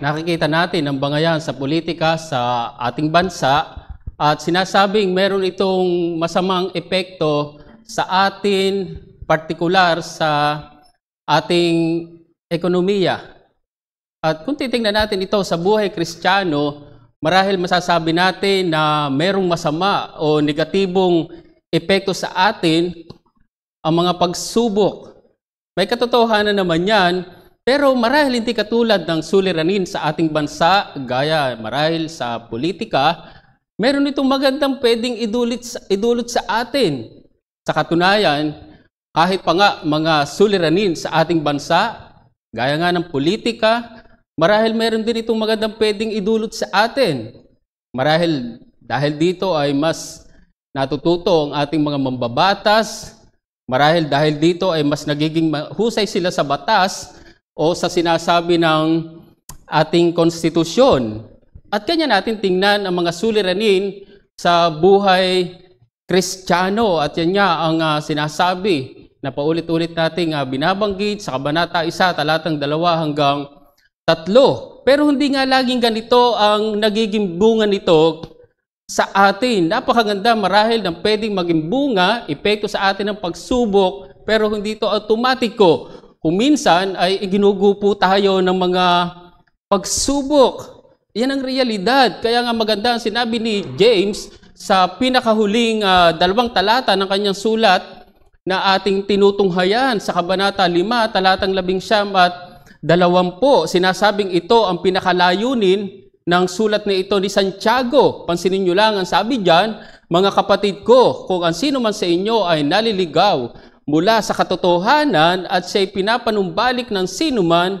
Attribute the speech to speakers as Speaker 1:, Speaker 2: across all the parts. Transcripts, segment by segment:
Speaker 1: nakikita natin ang bangayan sa politika sa ating bansa at sinasabing meron itong masamang epekto sa atin, partikular sa ating ekonomiya. At kung titingnan natin ito sa buhay kristyano, marahil masasabi natin na merong masama o negatibong epekto sa atin ang mga pagsubok. May katotohanan naman yan pero marahil hindi katulad ng suliranin sa ating bansa, gaya marahil sa politika, meron itong magandang pwedeng idulit sa, idulot sa atin. Sa katunayan, kahit pa nga mga suliranin sa ating bansa, gaya nga ng politika, marahil meron din itong magandang pwedeng idulot sa atin. Marahil dahil dito ay mas natututo ang ating mga mambabatas, marahil dahil dito ay mas nagiging husay sila sa batas, o sa sinasabi ng ating konstitusyon. At kanya natin tingnan ang mga suliranin sa buhay kristyano at yan nga ang uh, sinasabi na paulit-ulit nating uh, binabanggit sa Kabanata 1, talatang 2 hanggang 3. Pero hindi nga laging ganito ang nagiging bunga nito sa atin. Napakaganda marahil ng pwedeng maging bunga, epekto sa atin ng pagsubok, pero hindi ito automatiko minsan ay ginugupo tayo ng mga pagsubok. Yan ang realidad. Kaya nga maganda ang sinabi ni James sa pinakahuling uh, dalawang talata ng kanyang sulat na ating tinutunghayan sa Kabanata 5, talatang 11 at 20. Sinasabing ito ang pinakalayunin ng sulat na ito ni Santiago. Pansinin nyo lang ang sabi dyan, mga kapatid ko, kung ang sino man sa inyo ay naliligaw mula sa katotohanan at siya'y pinapanumbalik ng sinuman,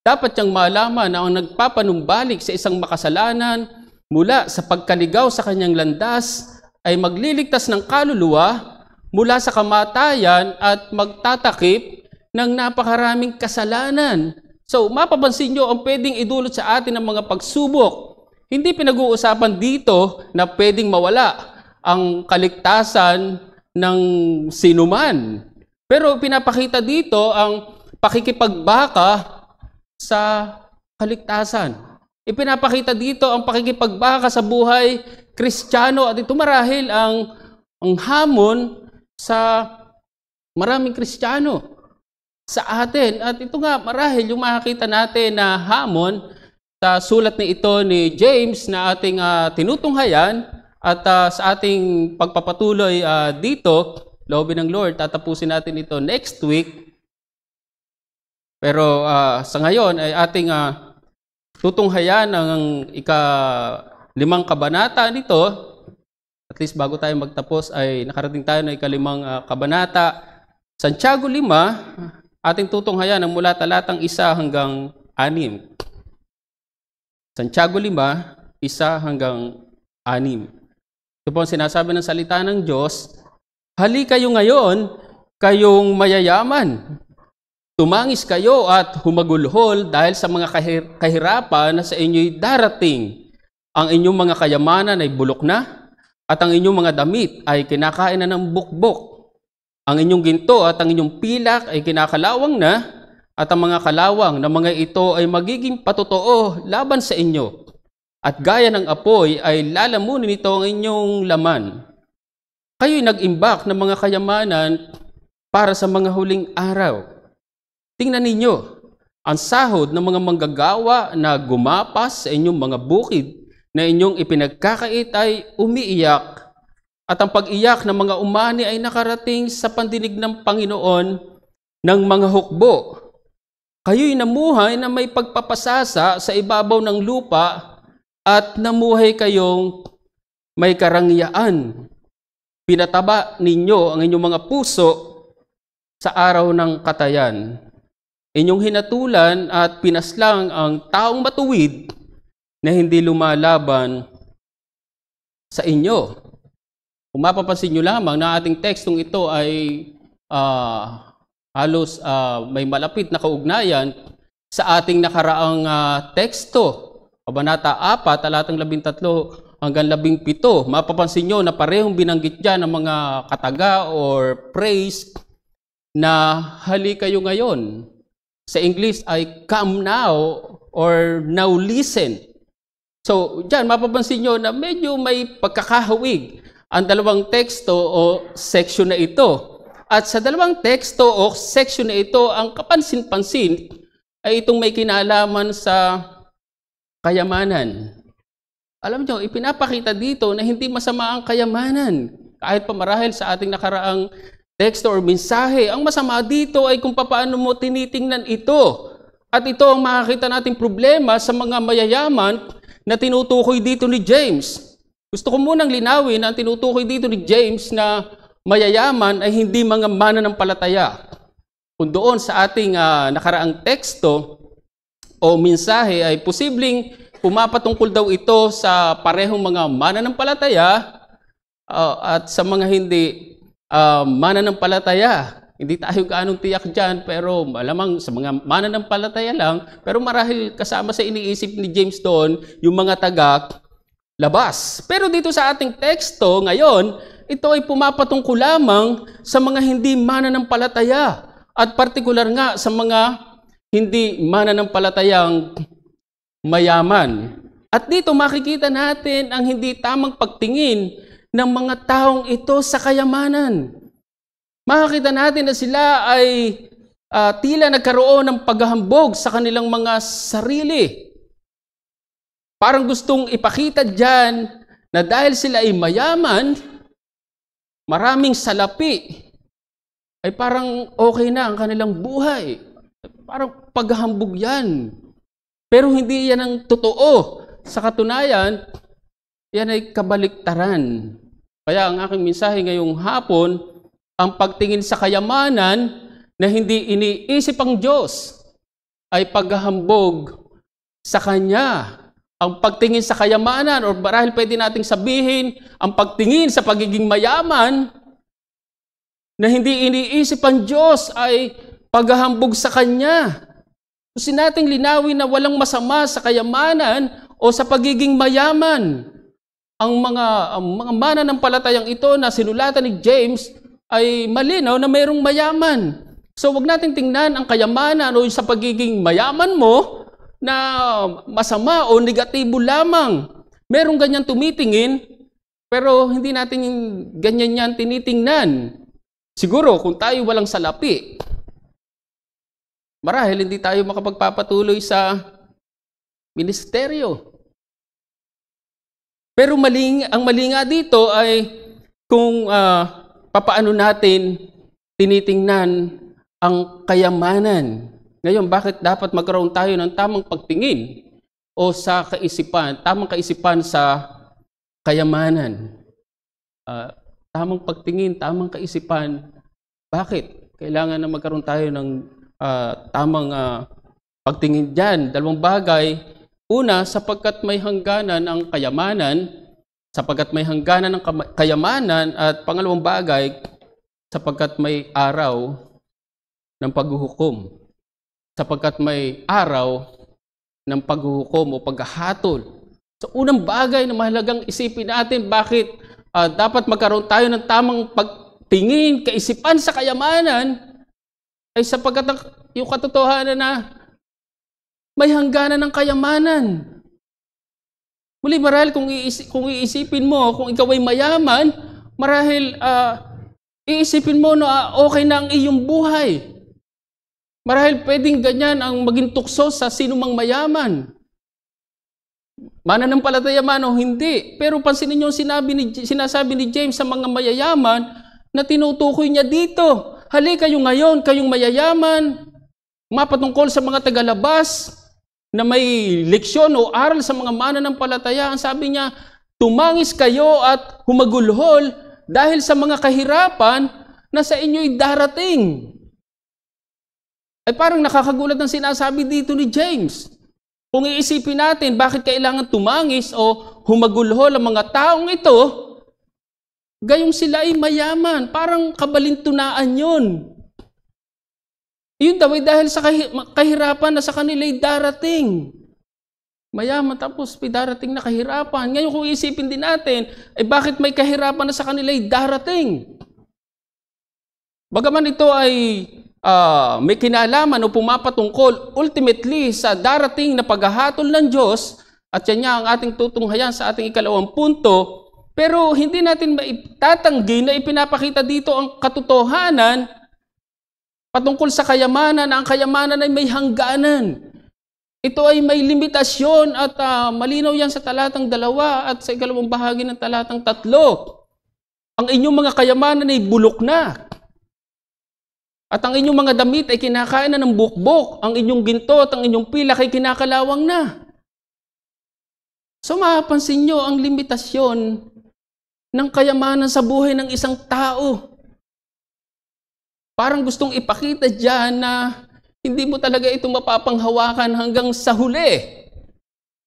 Speaker 1: dapat niyang malaman na ang nagpapanumbalik sa isang makasalanan mula sa pagkaligaw sa kanyang landas ay magliligtas ng kaluluwa mula sa kamatayan at magtatakip ng napakaraming kasalanan. So, mapapansin nyo ang pwedeng idulot sa atin ng mga pagsubok. Hindi pinag-uusapan dito na pwedeng mawala ang kaligtasan ng sinuman. Pero pinapakita dito ang pakikipagbaka sa kaligtasan. Ipinapakita dito ang pakikipagbaka sa buhay kristyano at ito marahil ang, ang hamon sa maraming kristyano sa atin. At ito nga marahil yung makakita natin na hamon sa sulat ni ito ni James na ating uh, tinutunghayan at uh, sa ating pagpapatuloy uh, dito, loobin ng Lord, tatapusin natin ito next week. Pero uh, sa ngayon ay ating uh, tutunghayan ang ikalimang kabanata nito. At least bago tayo magtapos ay nakarating tayo ng ikalimang uh, kabanata. Santiago 5, ating tutunghayan ang mula talatang 1 hanggang 6. Santiago 5, 1 hanggang 6. Ito po ang sinasabi ng salita ng Diyos, hali kayo ngayon, kayong mayayaman. Tumangis kayo at humagulhol dahil sa mga kahir- kahirapan na sa inyo'y darating. Ang inyong mga kayamanan ay bulok na, at ang inyong mga damit ay kinakain na ng bukbok. Ang inyong ginto at ang inyong pilak ay kinakalawang na, at ang mga kalawang na mga ito ay magiging patotoo laban sa inyo at gaya ng apoy ay lalamunin nito ang inyong laman. Kayo'y nag-imbak ng mga kayamanan para sa mga huling araw. Tingnan ninyo, ang sahod ng mga manggagawa na gumapas sa inyong mga bukid na inyong ipinagkakait ay umiiyak at ang pag-iyak ng mga umani ay nakarating sa pandinig ng Panginoon ng mga hukbo. Kayo'y namuhay na may pagpapasasa sa ibabaw ng lupa at namuhay kayong may karangyaan. Pinataba ninyo ang inyong mga puso sa araw ng katayan. Inyong hinatulan at pinaslang ang taong matuwid na hindi lumalaban sa inyo. Kung mapapansin nyo lamang na ating tekstong ito ay uh, halos uh, may malapit na kaugnayan sa ating nakaraang uh, teksto Kabanata 4, talatang 13 hanggang 17, mapapansin nyo na parehong binanggit dyan ng mga kataga or praise na hali kayo ngayon. Sa English ay come now or now listen. So, dyan mapapansin nyo na medyo may pagkakahawig ang dalawang teksto o section na ito. At sa dalawang teksto o section na ito, ang kapansin-pansin ay itong may kinalaman sa kayamanan. Alam nyo, ipinapakita dito na hindi masama ang kayamanan. Kahit pa marahil sa ating nakaraang teksto or mensahe, ang masama dito ay kung paano mo tinitingnan ito. At ito ang makakita nating problema sa mga mayayaman na tinutukoy dito ni James. Gusto ko munang linawin ang tinutukoy dito ni James na mayayaman ay hindi mga mananampalataya. Kung doon sa ating uh, nakaraang teksto, o mensahe ay posibleng pumapatungkol daw ito sa parehong mga mananampalataya uh, at sa mga hindi uh, mananampalataya. Hindi tayo gaano tiyak dyan, pero malamang sa mga mananampalataya lang, pero marahil kasama sa iniisip ni James doon, yung mga tagak labas. Pero dito sa ating teksto ngayon, ito ay pumapatungkol lamang sa mga hindi mananampalataya at partikular nga sa mga hindi mananampalatayang mayaman. At dito makikita natin ang hindi tamang pagtingin ng mga taong ito sa kayamanan. Makikita natin na sila ay uh, tila nagkaroon ng paghahambog sa kanilang mga sarili. Parang gustong ipakita dyan na dahil sila ay mayaman, maraming salapi, ay parang okay na ang kanilang buhay. Parang paghahambog yan. Pero hindi yan ang totoo. Sa katunayan, yan ay kabaliktaran. Kaya ang aking mensahe ngayong hapon, ang pagtingin sa kayamanan na hindi iniisip ang Diyos ay paghahambog sa Kanya. Ang pagtingin sa kayamanan, o marahil pwede nating sabihin, ang pagtingin sa pagiging mayaman na hindi iniisip ang Diyos ay paghahambog sa Kanya. Gusto nating linawin na walang masama sa kayamanan o sa pagiging mayaman. Ang mga, ang mga palatayang ito na sinulatan ni James ay malinaw na mayroong mayaman. So wag nating tingnan ang kayamanan o sa pagiging mayaman mo na masama o negatibo lamang. Merong ganyan tumitingin pero hindi natin ganyan yan tinitingnan. Siguro kung tayo walang salapi, Marahil hindi tayo makapagpapatuloy sa ministeryo. Pero maling, ang mali nga dito ay kung uh, papaano natin tinitingnan ang kayamanan. Ngayon, bakit dapat magkaroon tayo ng tamang pagtingin o sa kaisipan, tamang kaisipan sa kayamanan? Uh, tamang pagtingin, tamang kaisipan. Bakit? Kailangan na magkaroon tayo ng uh, tamang uh, pagtingin dyan. Dalawang bagay. Una, sapagkat may hangganan ang kayamanan, sapagkat may hangganan ang kayamanan, at pangalawang bagay, sapagkat may araw ng paghuhukom, sapagkat may araw ng paghuhukom o paghahatol. So unang bagay na mahalagang isipin natin bakit uh, dapat magkaroon tayo ng tamang pagtingin, kaisipan sa kayamanan, ay sapagkat yung katotohanan na may hangganan ng kayamanan. Muli, marahil kung, iisi, kung iisipin mo, kung ikaw ay mayaman, marahil uh, iisipin mo na uh, okay na ang iyong buhay. Marahil pwedeng ganyan ang maging tukso sa sinumang mayaman. Mana Mananampalataya man o hindi. Pero pansinin niyo ang sinabi ni, sinasabi ni James sa mga mayayaman na tinutukoy niya dito hali kayo ngayon, kayong mayayaman, mapatungkol sa mga tagalabas na may leksyon o aral sa mga mananampalataya. Ang sabi niya, tumangis kayo at humagulhol dahil sa mga kahirapan na sa inyo'y darating. Ay parang nakakagulat ang sinasabi dito ni James. Kung iisipin natin bakit kailangan tumangis o humagulhol ang mga taong ito, Gayong sila ay mayaman. Parang kabalintunaan yun. Yun daw ay dahil sa kahirapan na sa kanila ay darating. Mayaman tapos may darating na kahirapan. Ngayon kung isipin din natin, ay bakit may kahirapan na sa kanila ay darating? Bagaman ito ay uh, may kinalaman o pumapatungkol ultimately sa darating na paghahatol ng Diyos at yan niya ang ating tutunghayan sa ating ikalawang punto, pero hindi natin maitatanggi na ipinapakita dito ang katotohanan patungkol sa kayamanan. Ang kayamanan ay may hangganan. Ito ay may limitasyon at uh, malinaw yan sa talatang dalawa at sa ikalawang bahagi ng talatang tatlo. Ang inyong mga kayamanan ay bulok na. At ang inyong mga damit ay kinakain na ng bukbok. Ang inyong ginto at ang inyong pilak ay kinakalawang na. So mapapansin nyo ang limitasyon ng kayamanan sa buhay ng isang tao. Parang gustong ipakita dyan na hindi mo talaga ito mapapanghawakan hanggang sa huli.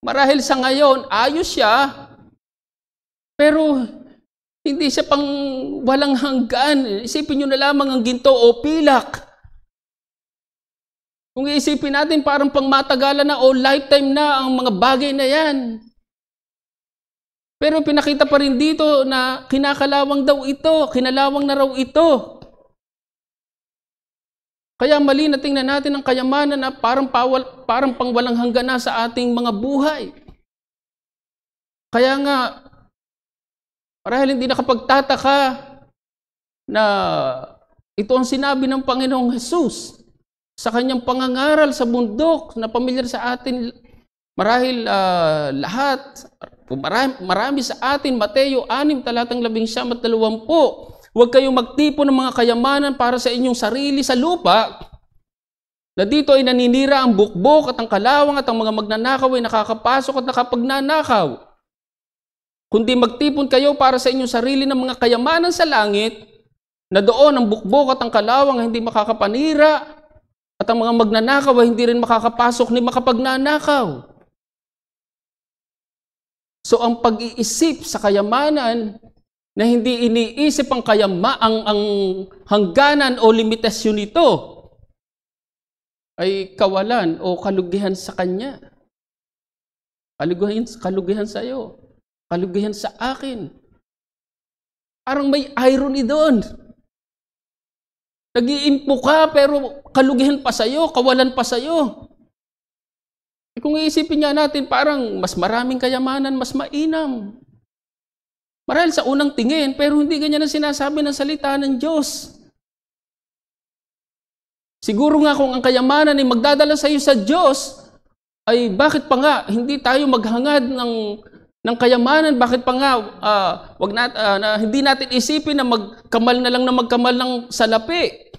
Speaker 1: Marahil sa ngayon, ayos siya, pero hindi siya pang walang hanggan. Isipin nyo na lamang ang ginto o pilak. Kung iisipin natin, parang pangmatagalan na o lifetime na ang mga bagay na yan. Pero pinakita pa rin dito na kinakalawang daw ito, kinalawang na raw ito. Kaya mali na tingnan natin ang kayamanan na parang, pawal, parang pangwalang hanggan na sa ating mga buhay. Kaya nga, marahil hindi nakapagtataka na ito ang sinabi ng Panginoong Jesus sa kanyang pangangaral sa bundok na pamilyar sa atin marahil uh, lahat Marami, marami sa atin, Mateo 6, talatang 11 at 20. Huwag kayong magtipon ng mga kayamanan para sa inyong sarili sa lupa na dito ay naninira ang bukbok at ang kalawang at ang mga magnanakaw ay nakakapasok at nakapagnanakaw. Kundi magtipon kayo para sa inyong sarili ng mga kayamanan sa langit na doon ang bukbok at ang kalawang hindi makakapanira at ang mga magnanakaw ay hindi rin makakapasok ni makapagnanakaw. So ang pag-iisip sa kayamanan na hindi iniisip ang kayamaang ang, hangganan o limitasyon nito ay kawalan o kalugihan sa kanya. Kalugihan, kalugihan sa iyo. Kalugihan sa akin. Parang may irony doon. nag Nagiimpo ka pero kalugihan pa sa iyo, kawalan pa sa iyo. Eh kung iisipin nga natin, parang mas maraming kayamanan, mas mainam. Marahil sa unang tingin, pero hindi ganyan ang sinasabi ng salita ng Diyos. Siguro nga kung ang kayamanan ay magdadala sa iyo sa Diyos, ay bakit pa nga hindi tayo maghangad ng ng kayamanan, bakit pa nga uh, wag nat, uh, na, hindi natin isipin na magkamal na lang na magkamal ng salapi?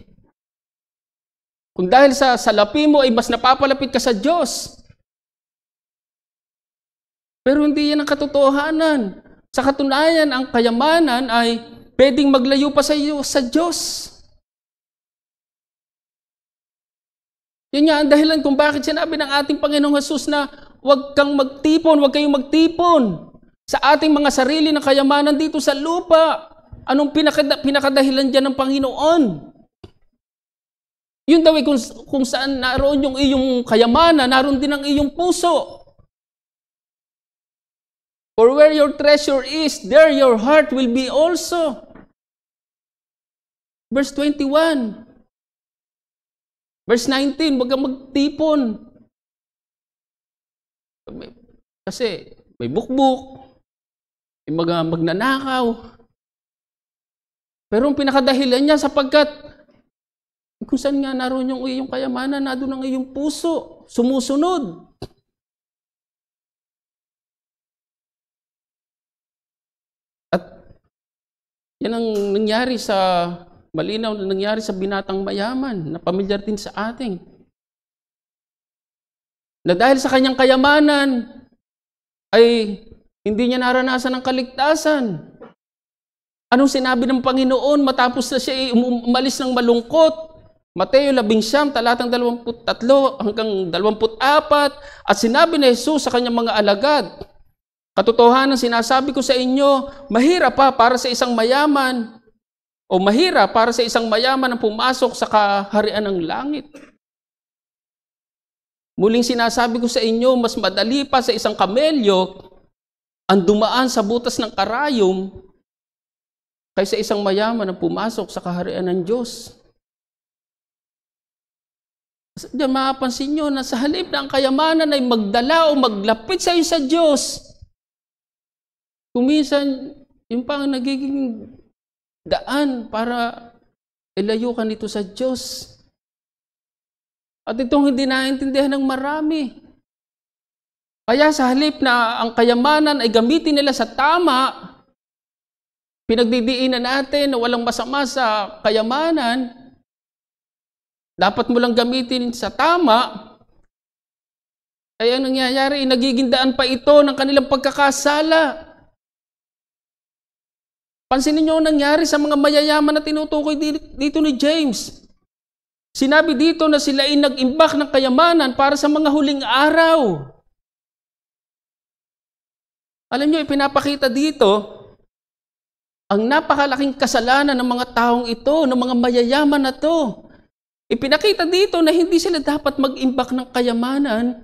Speaker 1: Kung dahil sa salapi mo ay mas napapalapit ka sa Diyos. Pero hindi yan ang katotohanan. Sa katunayan, ang kayamanan ay pwedeng maglayo pa sa iyo sa Diyos. Yan nga ang dahilan kung bakit sinabi ng ating Panginoong Hesus na huwag kang magtipon, huwag kayong magtipon sa ating mga sarili ng kayamanan dito sa lupa. Anong pinakada, pinakadahilan dyan ng Panginoon? Yun daw eh, kung, kung saan naroon yung iyong kayamanan, naroon din ang iyong puso. For where your treasure is, there your heart will be also. Verse 21. Verse 19, huwag kang magtipon. Kasi may bukbuk, may mga magnanakaw. Pero ang pinakadahilan niya sapagkat kung saan nga naroon yung iyong kayamanan, na doon ang iyong puso, sumusunod. Yan ang nangyari sa, malinaw na nangyari sa binatang mayaman, na pamilyar din sa ating. Na dahil sa kanyang kayamanan, ay hindi niya naranasan ang kaligtasan. Anong sinabi ng Panginoon matapos na siya um-, umalis ng malungkot? Mateo 11, talatang 23 hanggang 24 at sinabi ni Jesus sa kanyang mga alagad, Katotohanan sinasabi ko sa inyo, mahirap pa para sa isang mayaman o mahirap para sa isang mayaman ang pumasok sa kaharian ng langit. Muling sinasabi ko sa inyo, mas madali pa sa isang kamelyo ang dumaan sa butas ng karayom kaysa isang mayaman ang pumasok sa kaharian ng Diyos. Diyan mapapansin nyo na sa halip ng ang kayamanan ay magdala o maglapit sa iyo sa Diyos, Kuminsan, yung pang nagiging daan para ilayo ka nito sa Diyos. At itong hindi naintindihan ng marami. Kaya sa halip na ang kayamanan ay gamitin nila sa tama, pinagdidiinan natin na walang masama sa kayamanan, dapat mo lang gamitin sa tama, ay ang nangyayari, nagiging daan pa ito ng kanilang pagkakasala. Pansinin niyo ang nangyari sa mga mayayaman na tinutukoy dito ni James. Sinabi dito na sila ay nag-imbak ng kayamanan para sa mga huling araw. Alam niyo, ipinapakita dito ang napakalaking kasalanan ng mga taong ito, ng mga mayayaman na to. Ipinakita dito na hindi sila dapat mag-imbak ng kayamanan,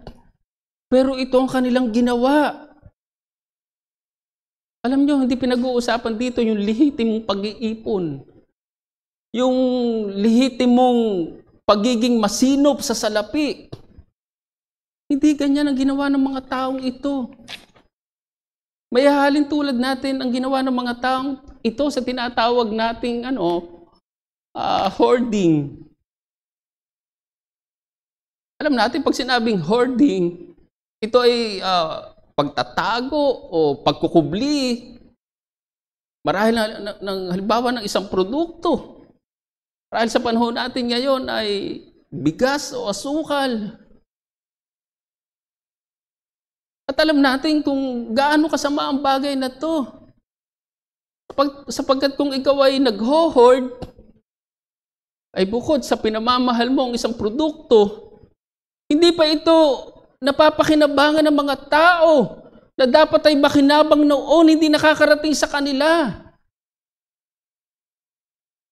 Speaker 1: pero ito ang kanilang ginawa. Alam nyo, hindi pinag-uusapan dito yung lihitimong pag-iipon. Yung lihitimong pagiging masinop sa salapi. Hindi ganyan ang ginawa ng mga taong ito. May Mayahalin tulad natin ang ginawa ng mga taong ito sa tinatawag nating ano, uh, hoarding. Alam natin, pag sinabing hoarding, ito ay uh, pagtatago o pagkukubli. Marahil na, ng halimbawa ng isang produkto. Marahil sa panahon natin ngayon ay bigas o asukal. At alam natin kung gaano kasama ang bagay na to. Sapag, sapagkat kung ikaw ay nagho-hoard, ay bukod sa pinamamahal mo ang isang produkto, hindi pa ito napapakinabangan ng mga tao na dapat ay makinabang noon, hindi nakakarating sa kanila.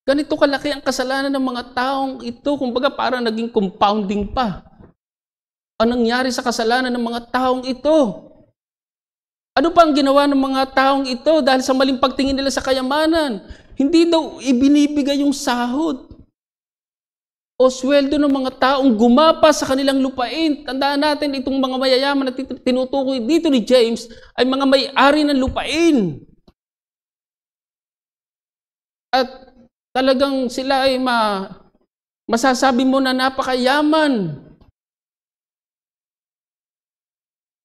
Speaker 1: Ganito kalaki ang kasalanan ng mga taong ito, kumbaga para naging compounding pa. Ang nangyari sa kasalanan ng mga taong ito? Ano pa ang ginawa ng mga taong ito dahil sa maling pagtingin nila sa kayamanan? Hindi daw ibinibigay yung sahod o sweldo ng mga taong gumapa sa kanilang lupain. Tandaan natin, itong mga mayayaman na tinutukoy dito ni James ay mga may-ari ng lupain. At talagang sila ay ma, masasabi mo na napakayaman.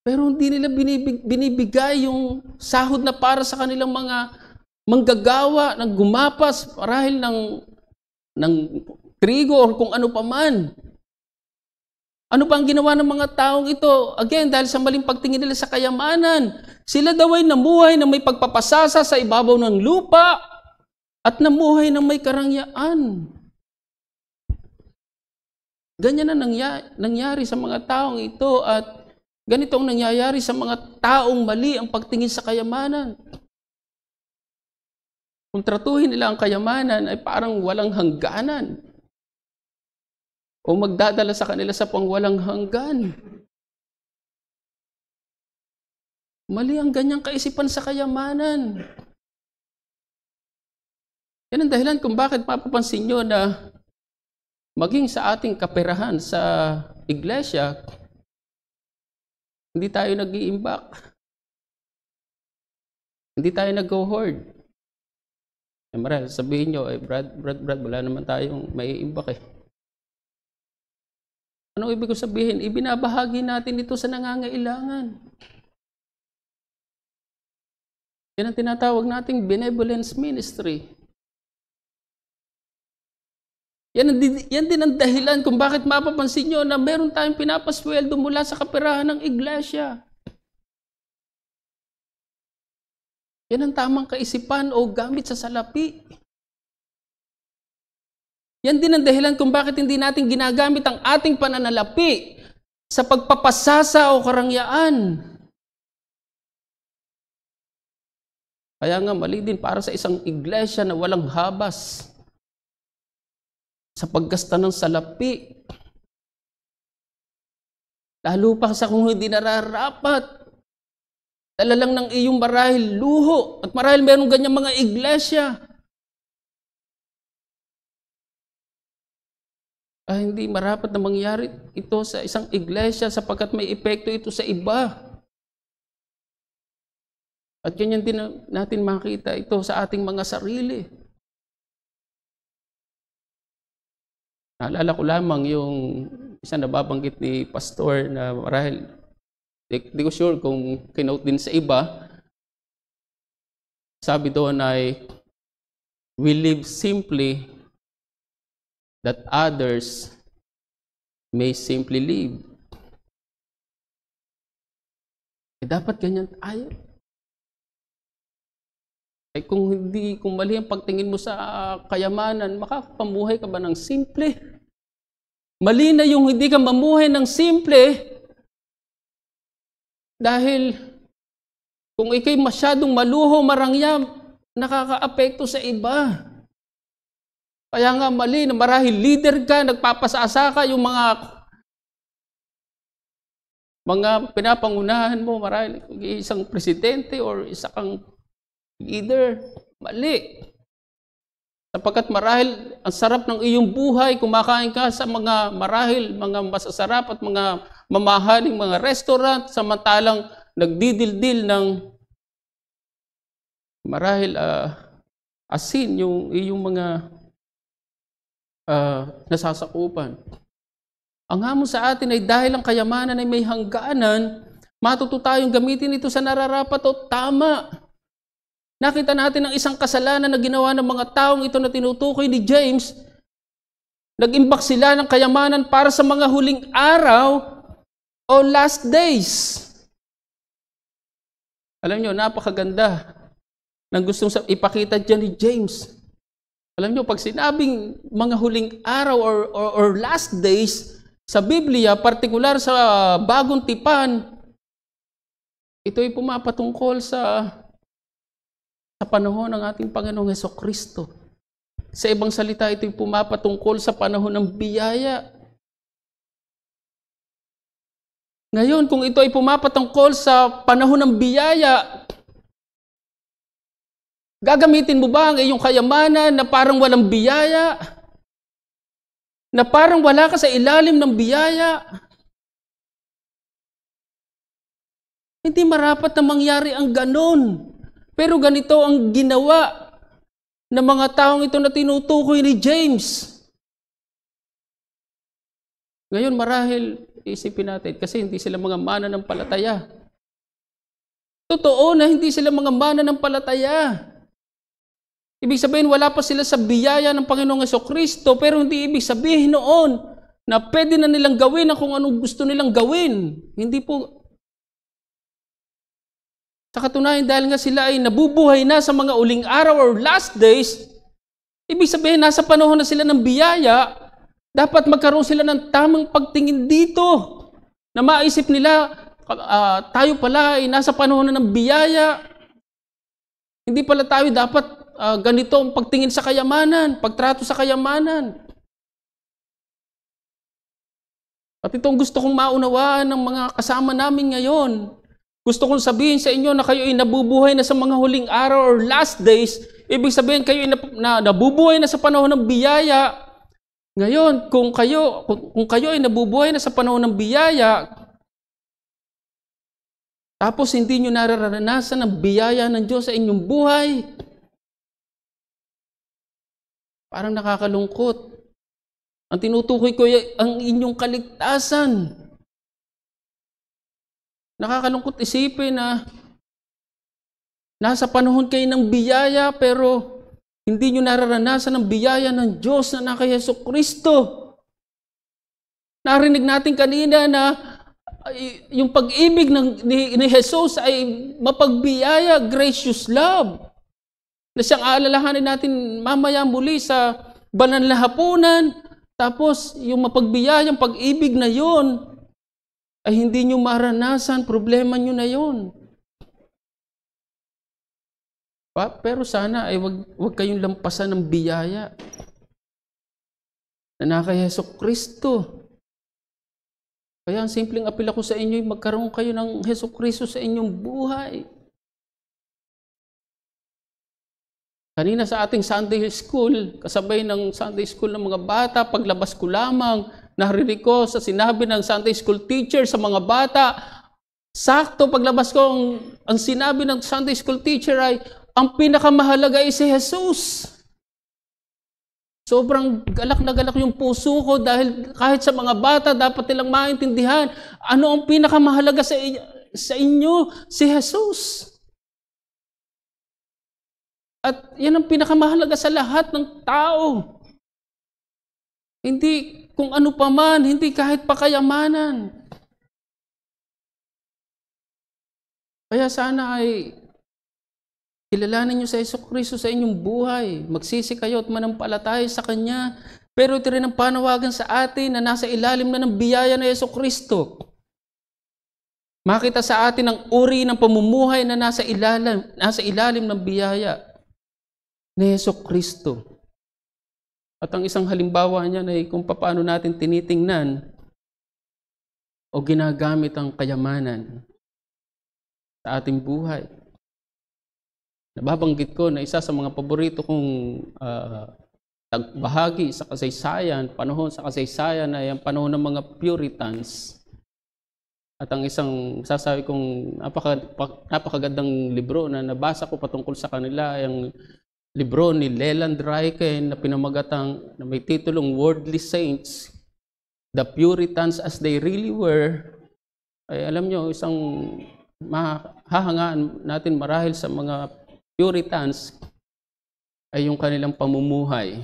Speaker 1: Pero hindi nila binibig, binibigay yung sahod na para sa kanilang mga manggagawa ng gumapas marahil ng, ng trigo or kung ano pa man. Ano ba ang ginawa ng mga taong ito? Again, dahil sa maling pagtingin nila sa kayamanan, sila daw ay namuhay na may pagpapasasa sa ibabaw ng lupa at namuhay na may karangyaan. Ganyan na nangyari sa mga taong ito at ganito ang nangyayari sa mga taong mali ang pagtingin sa kayamanan. Kung tratuhin nila ang kayamanan ay parang walang hangganan o magdadala sa kanila sa pangwalang hanggan. Mali ang ganyang kaisipan sa kayamanan. Yan ang dahilan kung bakit mapapansin nyo na maging sa ating kaperahan sa iglesia, hindi tayo nag-iimbak. Hindi tayo nag-hoard. Emerald, sabihin nyo, eh, Brad, Brad, Brad, wala naman tayong may imbak eh. Ano ibig ko sabihin? Ibinabahagi natin ito sa nangangailangan. Yan ang tinatawag nating benevolence ministry. Yan, yan din ang dahilan kung bakit mapapansin nyo na meron tayong pinapasweldo mula sa kaperahan ng iglesia. Yan ang tamang kaisipan o gamit sa salapi. Yan din ang dahilan kung bakit hindi natin ginagamit ang ating pananalapi sa pagpapasasa o karangyaan. Kaya nga mali din para sa isang iglesia na walang habas sa paggasta ng salapi. Lalo pa sa kung hindi nararapat. Dala lang ng iyong marahil luho. At marahil meron ganyang mga iglesia ay ah, hindi marapat na mangyari ito sa isang iglesia sapagkat may epekto ito sa iba. At ganyan din natin makita ito sa ating mga sarili. Naalala ko lamang yung isang nababanggit ni Pastor na marahil di, di ko sure kung kinote din sa iba. Sabi doon ay, we live simply that others may simply live. Eh, dapat ganyan tayo. Eh, kung hindi, kung mali ang pagtingin mo sa kayamanan, makakapamuhay ka ba ng simple? Mali na yung hindi ka mamuhay ng simple dahil kung ikay masyadong maluho, marangyam, nakakaapekto sa iba. Kaya nga mali na marahil leader ka, nagpapasaasa ka, yung mga mga pinapangunahan mo, marahil isang presidente or isa kang leader. Mali. Sapagkat marahil, ang sarap ng iyong buhay, kumakain ka sa mga marahil, mga masasarap at mga mamahaling mga restaurant, samantalang nagdidildil ng marahil uh, asin yung iyong mga Ah, nasasakupan. Ang hamon sa atin ay dahil ang kayamanan ay may hangganan, matuto tayong gamitin ito sa nararapat o tama. Nakita natin ang isang kasalanan na ginawa ng mga taong ito na tinutukoy ni James. Nag-imbak sila ng kayamanan para sa mga huling araw o last days. Alam nyo, napakaganda ng gustong ipakita dyan ni James. Alam nyo, pag sinabing mga huling araw or, or, or last days sa Biblia, partikular sa bagong tipan, ito ay pumapatungkol sa sa panahon ng ating Panginoong Heso Kristo. Sa ibang salita, ito'y pumapatungkol sa panahon ng biyaya. Ngayon, kung ito ay pumapatungkol sa panahon ng biyaya, Gagamitin mo ba ang iyong kayamanan na parang walang biyaya? Na parang wala ka sa ilalim ng biyaya? Hindi marapat na mangyari ang ganon. Pero ganito ang ginawa ng mga taong ito na tinutukoy ni James. Ngayon marahil isipin natin kasi hindi sila mga mana ng palataya. Totoo na hindi sila mga mana ng palataya. Ibig sabihin, wala pa sila sa biyaya ng Panginoong Yeso Kristo, pero hindi ibig sabihin noon na pwede na nilang gawin ang kung anong gusto nilang gawin. Hindi po. Sa katunayan, dahil nga sila ay nabubuhay na sa mga uling araw or last days, ibig sabihin, nasa panahon na sila ng biyaya, dapat magkaroon sila ng tamang pagtingin dito na maisip nila, uh, tayo pala ay nasa panahon na ng biyaya. Hindi pala tayo dapat uh, ganito ang pagtingin sa kayamanan, pagtrato sa kayamanan. At itong gusto kong maunawaan ng mga kasama namin ngayon. Gusto kong sabihin sa inyo na kayo ay nabubuhay na sa mga huling araw or last days. Ibig sabihin kayo ay na, nabubuhay na sa panahon ng biyaya. Ngayon, kung kayo, kung, kung kayo ay nabubuhay na sa panahon ng biyaya, tapos hindi nyo nararanasan ang biyaya ng Diyos sa inyong buhay, Parang nakakalungkot. Ang tinutukoy ko ay ang inyong kaligtasan. Nakakalungkot isipin na nasa panahon kayo ng biyaya pero hindi nyo nararanasan ang biyaya ng Diyos na naka Yeso Kristo. Narinig natin kanina na yung pag-ibig ng, ni, ni Jesus ay mapagbiyaya, gracious love na siyang aalalahanin natin mamaya muli sa banal na hapunan. Tapos, yung mapagbiyayang pag-ibig na yon ay hindi nyo maranasan, problema nyo na yon. Pa, pero sana ay wag, wag kayong lampasan ng biyaya na naka Heso Kristo. Kaya ang simpleng apila ko sa inyo, ay magkaroon kayo ng Heso Kristo sa inyong buhay. Kanina sa ating Sunday school, kasabay ng Sunday school ng mga bata, paglabas ko lamang, narinig ko sa sinabi ng Sunday school teacher sa mga bata, sakto paglabas ko, ang, ang sinabi ng Sunday school teacher ay, ang pinakamahalaga ay si Jesus. Sobrang galak na galak yung puso ko dahil kahit sa mga bata, dapat nilang maintindihan, ano ang pinakamahalaga sa, sa inyo? Si Jesus. At yan ang pinakamahalaga sa lahat ng tao. Hindi kung ano pa man, hindi kahit pa kayamanan. Kaya sana ay kilalanin niyo sa Yeso Kristo sa inyong buhay. Magsisi kayo at manampalataya sa Kanya. Pero ito rin ang panawagan sa atin na nasa ilalim na ng biyaya ng Yeso Kristo. Makita sa atin ang uri ng pamumuhay na nasa ilalim, nasa ilalim ng biyaya ni Yeso Kristo. At ang isang halimbawa niya ay kung paano natin tinitingnan o ginagamit ang kayamanan sa ating buhay. Nababanggit ko na isa sa mga paborito kong uh, tagbahagi sa kasaysayan, panahon sa kasaysayan ay ang panahon ng mga Puritans. At ang isang sasabi kong napaka, napakagandang libro na nabasa ko patungkol sa kanila ay ang libro ni Leland Ryken na pinamagatang na may titulong Worldly Saints, The Puritans as They Really Were, ay alam nyo, isang mahahangaan natin marahil sa mga Puritans ay yung kanilang pamumuhay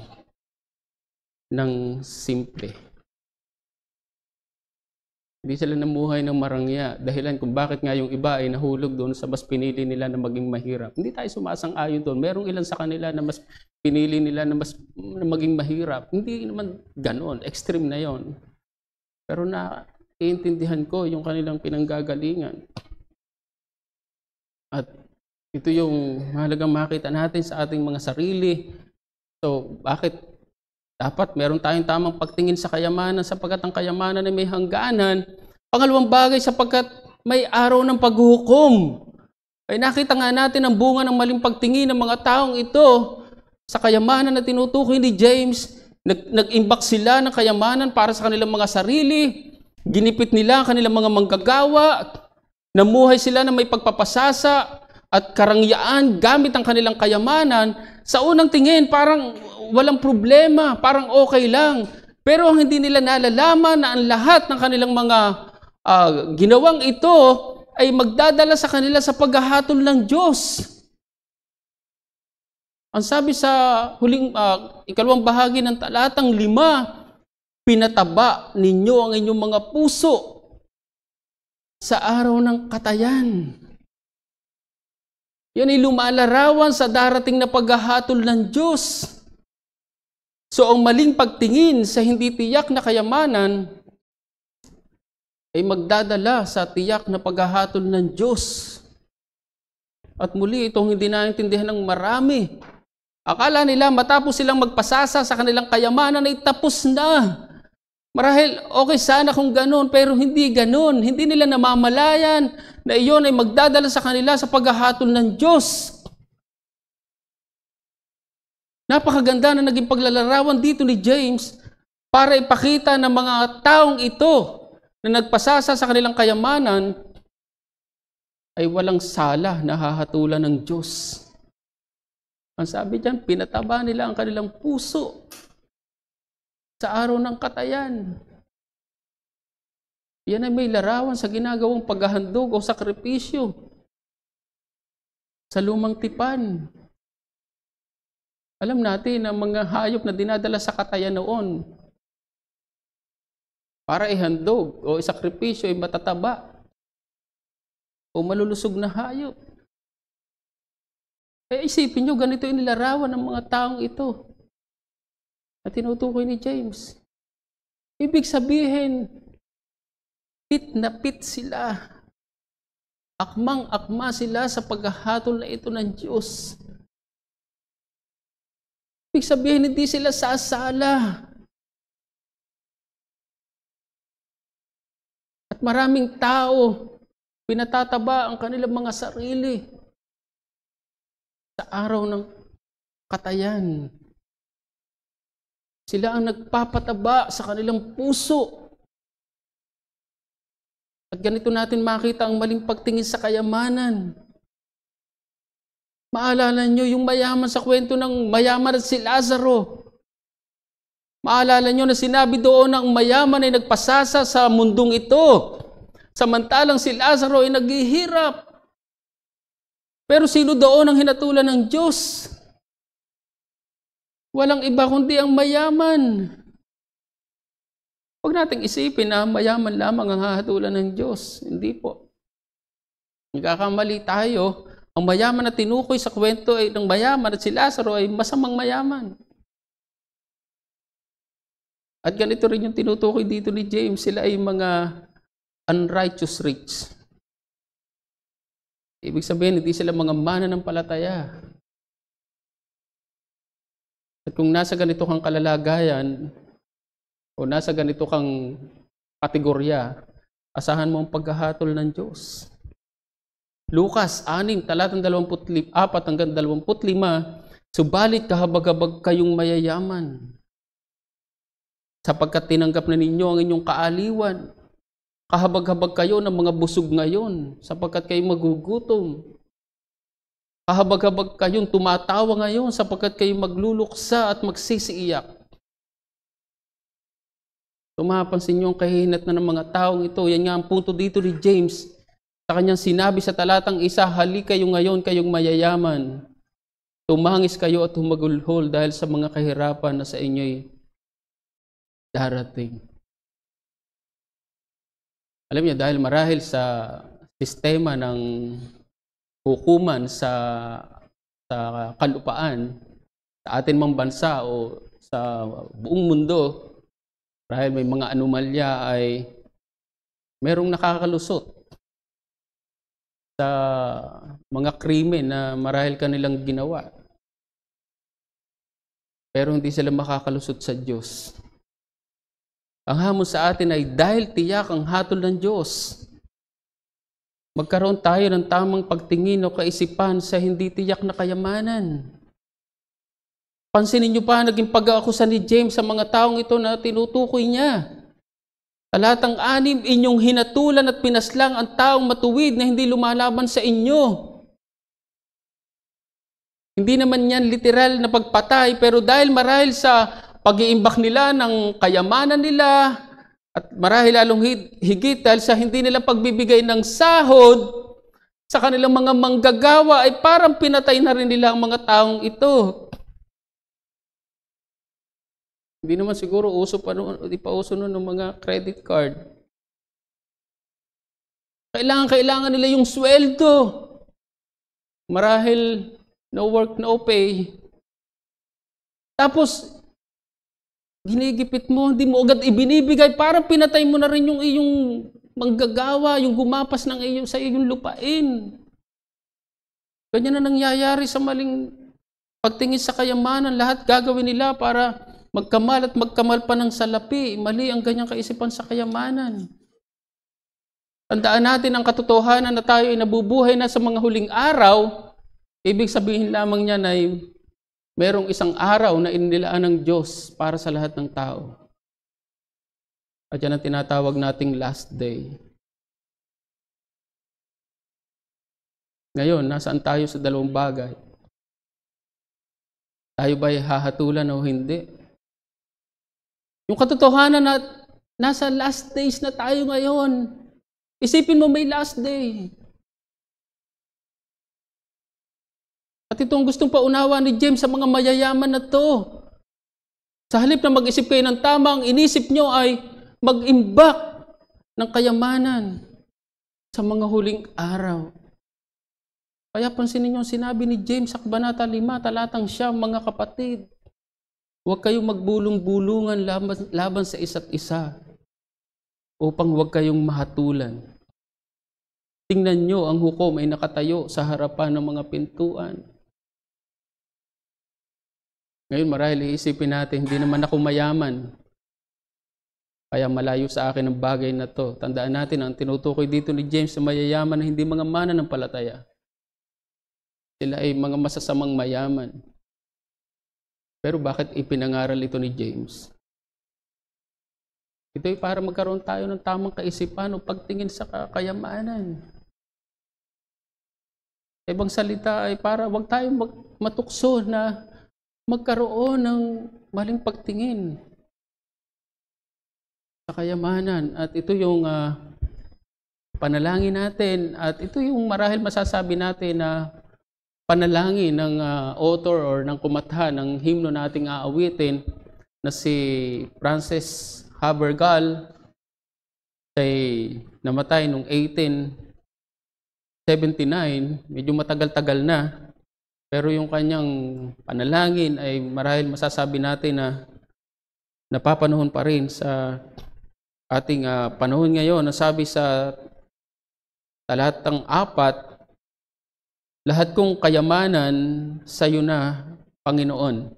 Speaker 1: ng simple. Hindi sila namuhay ng marangya. Dahilan kung bakit nga yung iba ay nahulog doon sa mas pinili nila na maging mahirap. Hindi tayo sumasang-ayon doon. Merong ilan sa kanila na mas pinili nila na mas na maging mahirap. Hindi naman ganoon. Extreme na yon. Pero na iintindihan ko yung kanilang pinanggagalingan. At ito yung mahalagang makita natin sa ating mga sarili. So, bakit dapat meron tayong tamang pagtingin sa kayamanan sapagkat ang kayamanan ay may hangganan. Pangalawang bagay sapagkat may araw ng paghuhukom. Ay nakita nga natin ang bunga ng maling pagtingin ng mga taong ito sa kayamanan na tinutukoy ni James. Nag, nag-imbak sila ng kayamanan para sa kanilang mga sarili. Ginipit nila ang kanilang mga manggagawa. Namuhay sila na may pagpapasasa at karangyaan gamit ang kanilang kayamanan sa unang tingin, parang walang problema, parang okay lang. Pero ang hindi nila nalalaman na ang lahat ng kanilang mga uh, ginawang ito ay magdadala sa kanila sa paghahatol ng Diyos. Ang sabi sa huling uh, ikalawang bahagi ng talatang lima, pinataba ninyo ang inyong mga puso sa araw ng katayan. Yan ay lumalarawan sa darating na paghahatol ng Diyos. So ang maling pagtingin sa hindi tiyak na kayamanan ay magdadala sa tiyak na paghahatol ng Diyos. At muli itong hindi naintindihan ng marami. Akala nila matapos silang magpasasa sa kanilang kayamanan ay tapos na. Marahil, okay sana kung ganun, pero hindi ganun. Hindi nila namamalayan na iyon ay magdadala sa kanila sa paghahatol ng Diyos. Napakaganda na naging paglalarawan dito ni James para ipakita ng mga taong ito na nagpasasa sa kanilang kayamanan ay walang sala na hahatulan ng Diyos. Ang sabi diyan, pinataba nila ang kanilang puso sa araw ng katayan. Yan ay may larawan sa ginagawang paghahandog o sakripisyo sa lumang tipan. Alam natin ang mga hayop na dinadala sa katayan noon para ihandog o isakripisyo ay matataba o malulusog na hayop. E isipin nyo, ganito yung nilarawan ng mga taong ito na tinutukoy ni James. Ibig sabihin, pit na pit sila. Akmang-akma sila sa paghahatol na ito ng Diyos. Ibig sabihin, hindi sila sasala. At maraming tao, pinatataba ang kanilang mga sarili sa araw ng katayan. Sila ang nagpapataba sa kanilang puso. At ganito natin makita ang maling pagtingin sa kayamanan. Maalala nyo yung mayaman sa kwento ng mayaman at si Lazaro. Maalala nyo na sinabi doon ang mayaman ay nagpasasa sa mundong ito. Samantalang si Lazaro ay naghihirap. Pero sino doon ang hinatulan ng Diyos? Walang iba kundi ang mayaman. Huwag nating isipin na mayaman lamang ang hahatulan ng Diyos. Hindi po. Nagkakamali tayo. Ang mayaman na tinukoy sa kwento ay ng mayaman at si Lazaro ay masamang mayaman. At ganito rin yung tinutukoy dito ni James, sila ay mga unrighteous rich. Ibig sabihin, hindi sila mga mana ng palataya. At kung nasa ganito kang kalalagayan o nasa ganito kang kategorya, asahan mo ang paghahatol ng Diyos. Lucas 6, talatang 24 hanggang 25, ah, Subalit kahabag-habag kayong mayayaman, sapagkat tinanggap na ninyo ang inyong kaaliwan. Kahabag-habag kayo ng mga busog ngayon, sapagkat kayo magugutom. Hahabag-habag kayong tumatawa ngayon sapagkat kayo magluluksa at magsisiiyak. Tumapansin niyo ang kahinat na ng mga taong ito. Yan nga ang punto dito ni James. Sa kanyang sinabi sa talatang isa, hali kayo ngayon kayong mayayaman. Tumangis kayo at humagulhol dahil sa mga kahirapan na sa inyo'y darating. Alam niyo, dahil marahil sa sistema ng hukuman sa sa kalupaan sa atin mang bansa o sa buong mundo dahil may mga anomalya ay merong nakakalusot sa mga krimen na marahil kanilang ginawa. Pero hindi sila makakalusot sa Diyos. Ang hamon sa atin ay dahil tiyak ang hatol ng Diyos Magkaroon tayo ng tamang pagtingin o kaisipan sa hindi tiyak na kayamanan. Pansinin niyo pa, naging pag-aakusa ni James sa mga taong ito na tinutukoy niya. Talatang anim, inyong hinatulan at pinaslang ang taong matuwid na hindi lumalaban sa inyo. Hindi naman yan literal na pagpatay, pero dahil marahil sa pag-iimbak nila ng kayamanan nila, at marahil lalong higit dahil sa hindi nilang pagbibigay ng sahod sa kanilang mga manggagawa ay parang pinatay na rin nila ang mga taong ito. Hindi naman siguro uso pa noon, di pa uso noon ng mga credit card. Kailangan, kailangan nila yung sweldo. Marahil, no work, no pay. Tapos, ginigipit mo, hindi mo agad ibinibigay parang pinatay mo na rin yung iyong manggagawa, yung gumapas ng iyong, sa iyong lupain. Ganyan na nangyayari sa maling pagtingin sa kayamanan, lahat gagawin nila para magkamal at magkamal pa ng salapi. Mali ang ganyang kaisipan sa kayamanan. Tandaan natin ang katotohanan na tayo ay nabubuhay na sa mga huling araw, ibig sabihin lamang niya na merong isang araw na inilaan ng Diyos para sa lahat ng tao. At yan ang tinatawag nating last day. Ngayon, nasaan tayo sa dalawang bagay? Tayo ba'y hahatulan o hindi? Yung katotohanan na nasa last days na tayo ngayon. Isipin mo may last day. At ito ang gustong paunawa ni James sa mga mayayaman na to. Sa halip na mag-isip kayo ng tama, ang inisip nyo ay mag-imbak ng kayamanan sa mga huling araw. Kaya pansinin niyo ang sinabi ni James sa Kabanata 5, talatang siya, mga kapatid. Huwag kayong magbulong-bulungan laban, laban sa isa't isa upang huwag kayong mahatulan. Tingnan nyo, ang hukom ay nakatayo sa harapan ng mga pintuan. Ngayon, marahil iisipin natin, hindi naman ako mayaman. Kaya malayo sa akin ang bagay na to. Tandaan natin, ang tinutukoy dito ni James sa mayayaman na hindi mga mana ng palataya. Sila ay mga masasamang mayaman. Pero bakit ipinangaral ito ni James? Ito ay para magkaroon tayo ng tamang kaisipan o pagtingin sa kayamanan. Ibang salita ay para wag tayong matukso na magkaroon ng maling pagtingin sa kayamanan. At ito yung uh, panalangin natin at ito yung marahil masasabi natin na panalangin ng uh, author or ng kumatha ng himno nating aawitin na si Francis Habergal ay namatay noong 1879, medyo matagal-tagal na. Pero yung kanyang panalangin ay marahil masasabi natin na napapanahon pa rin sa ating uh, panahon ngayon. Nasabi sa talatang apat, lahat kong kayamanan sa iyo na, Panginoon.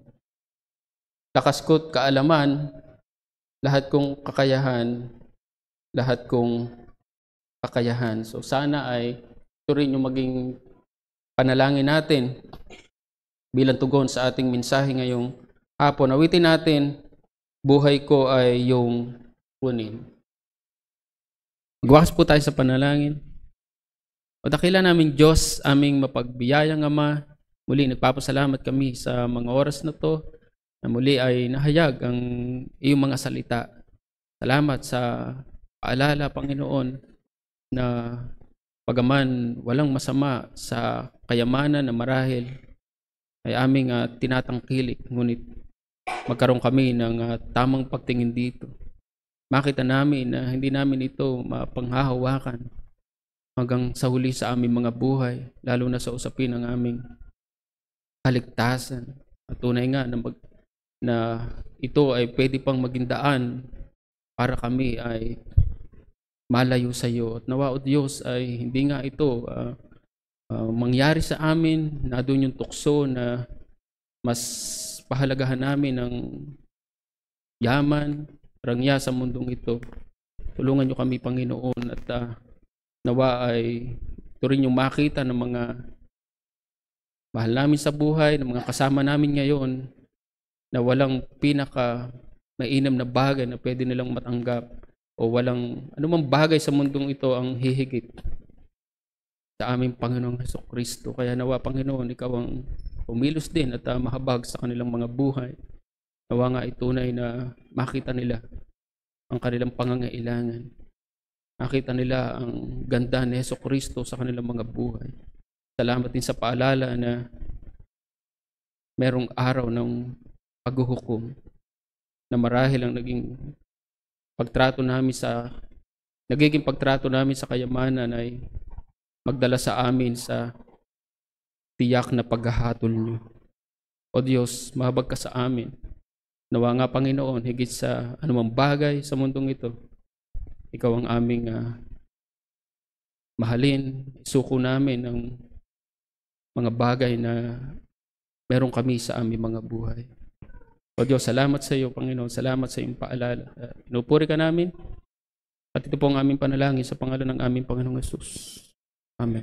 Speaker 1: Lakas ko't kaalaman, lahat kong kakayahan, lahat kong kakayahan. So sana ay ito rin yung maging panalangin natin bilang tugon sa ating mensahe ngayong hapon. Awitin natin, buhay ko ay yung kunin. Magwakas po tayo sa panalangin. O dakila namin Diyos, aming mapagbiyayang Ama, muli nagpapasalamat kami sa mga oras na to na muli ay nahayag ang iyong mga salita. Salamat sa paalala, Panginoon, na pagaman walang masama sa kayamanan na marahil ay aming uh, tinatangkilik. Ngunit magkaroon kami ng uh, tamang pagtingin dito. Makita namin na hindi namin ito mapanghahawakan hanggang sa huli sa aming mga buhay, lalo na sa usapin ng aming kaligtasan. At tunay nga na, mag, na ito ay pwede pang maging daan para kami ay malayo sa iyo. At nawa o Diyos ay hindi nga ito uh, Ah, mangyari sa amin na doon yung tukso na mas pahalagahan namin ng yaman, rangya sa mundong ito. Tulungan nyo kami, Panginoon, at uh, nawa ay ito rin yung makita ng mga mahal namin sa buhay, ng mga kasama namin ngayon, na walang pinaka mainam na bagay na pwede nilang matanggap o walang anumang bagay sa mundong ito ang hihigit sa aming Panginoong Heso Kristo. Kaya nawa Panginoon, ikaw ang umilos din at uh, ah, mahabag sa kanilang mga buhay. Nawa nga itunay na makita nila ang kanilang pangangailangan. Makita nila ang ganda ni Heso Kristo sa kanilang mga buhay. Salamat din sa paalala na merong araw ng paghuhukom na marahil ang naging pagtrato namin sa nagiging pagtrato namin sa kayamanan ay magdala sa amin sa tiyak na paghahatol niyo. O Diyos, mahabag ka sa amin. Nawa nga Panginoon, higit sa anumang bagay sa mundong ito, ikaw ang aming uh, mahalin, isuko namin ang mga bagay na meron kami sa aming mga buhay. O Diyos, salamat sa iyo, Panginoon. Salamat sa iyong paalala. Uh, inupuri ka namin. At ito po ang aming panalangin sa pangalan ng aming Panginoong Yesus. 阿没。